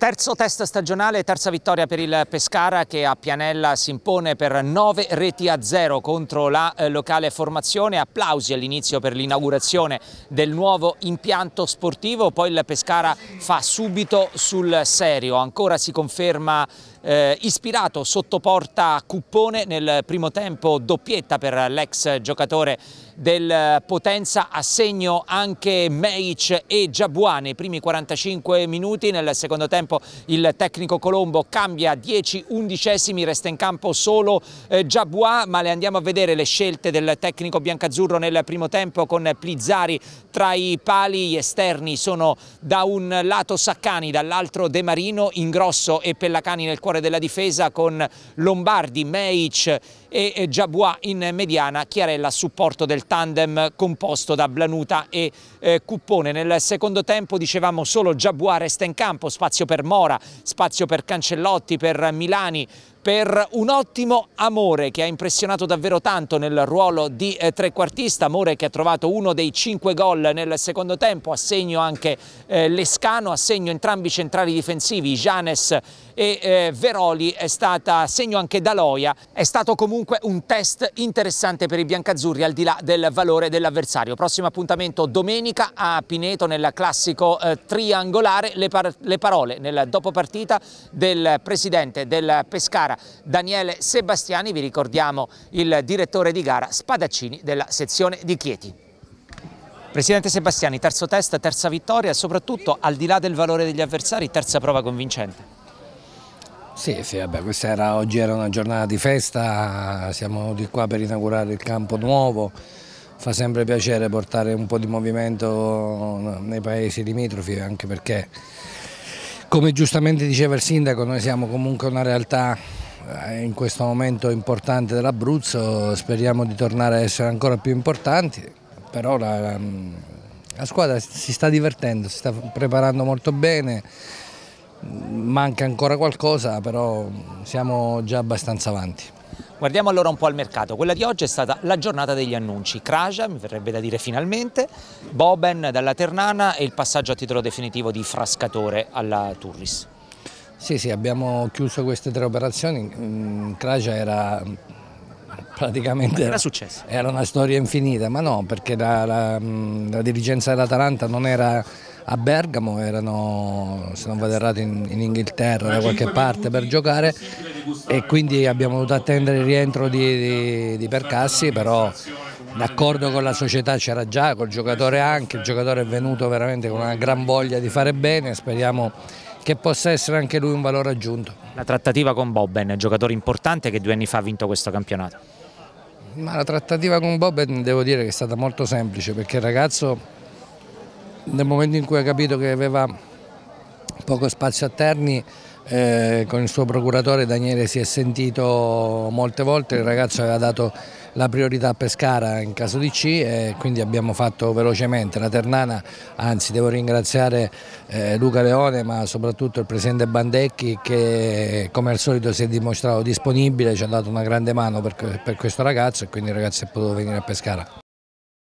Terzo test stagionale, terza vittoria per il Pescara che a Pianella si impone per 9 reti a 0 contro la eh, locale formazione. Applausi all'inizio per l'inaugurazione del nuovo impianto sportivo, poi il Pescara fa subito sul serio, ancora si conferma eh, ispirato sottoporta Cuppone nel primo tempo doppietta per l'ex giocatore del eh, Potenza a segno anche Meic e Giabua nei primi 45 minuti, nel secondo tempo il tecnico Colombo cambia 10 undicesimi, resta in campo solo eh, ma le andiamo a vedere le scelte del tecnico biancazzurro nel primo tempo con Plizzari tra i pali, gli esterni sono da un lato Saccani, dall'altro De Marino, Ingrosso e Pellacani nel quarto cuore della difesa con Lombardi, Meic e Giabois in mediana, Chiarella a supporto del tandem composto da Blanuta e eh, Cuppone. Nel secondo tempo dicevamo solo Giabois resta in campo, spazio per Mora, spazio per Cancellotti, per Milani, per un ottimo Amore che ha impressionato davvero tanto nel ruolo di eh, trequartista, Amore che ha trovato uno dei cinque gol nel secondo tempo, a segno anche eh, Lescano, a segno entrambi i centrali difensivi, Janes e eh, Veroli, è stata a segno anche Daloia, è stato comunque un test interessante per i biancazzurri al di là del valore dell'avversario. Prossimo appuntamento domenica a Pineto nel classico eh, triangolare, le, par le parole nel dopopartita del presidente del Pescara gara. Daniele Sebastiani, vi ricordiamo il direttore di gara Spadaccini della sezione di Chieti. Presidente Sebastiani, terzo test, terza vittoria, soprattutto al di là del valore degli avversari, terza prova convincente. Sì, sì vabbè, era, oggi era una giornata di festa, siamo di qua per inaugurare il campo nuovo, fa sempre piacere portare un po' di movimento nei paesi limitrofi, anche perché, come giustamente diceva il sindaco, noi siamo comunque una realtà eh, in questo momento importante dell'Abruzzo, speriamo di tornare a essere ancora più importanti, però la, la, la squadra si sta divertendo, si sta preparando molto bene, manca ancora qualcosa, però siamo già abbastanza avanti. Guardiamo allora un po' al mercato. Quella di oggi è stata la giornata degli annunci. Kraja, mi verrebbe da dire finalmente, Boben dalla Ternana e il passaggio a titolo definitivo di Frascatore alla Turris. Sì, sì, abbiamo chiuso queste tre operazioni, mm, Cracia era praticamente era, successo? era una storia infinita, ma no, perché la, la, mm, la dirigenza dell'Atalanta non era a Bergamo, erano se non vado errato in, in Inghilterra da qualche parte per giocare e quindi abbiamo dovuto attendere il rientro di, di, di Percassi, però d'accordo con la società c'era già, col giocatore anche, il giocatore è venuto veramente con una gran voglia di fare bene, speriamo che possa essere anche lui un valore aggiunto. La trattativa con Bobben, giocatore importante che due anni fa ha vinto questo campionato. Ma la trattativa con Bobben devo dire che è stata molto semplice perché il ragazzo nel momento in cui ha capito che aveva poco spazio a Terni eh, con il suo procuratore Daniele si è sentito molte volte, il ragazzo aveva dato la priorità a Pescara in caso di C e eh, quindi abbiamo fatto velocemente la Ternana, anzi devo ringraziare eh, Luca Leone ma soprattutto il presidente Bandecchi che come al solito si è dimostrato disponibile, ci ha dato una grande mano per, per questo ragazzo e quindi il ragazzo è potuto venire a Pescara.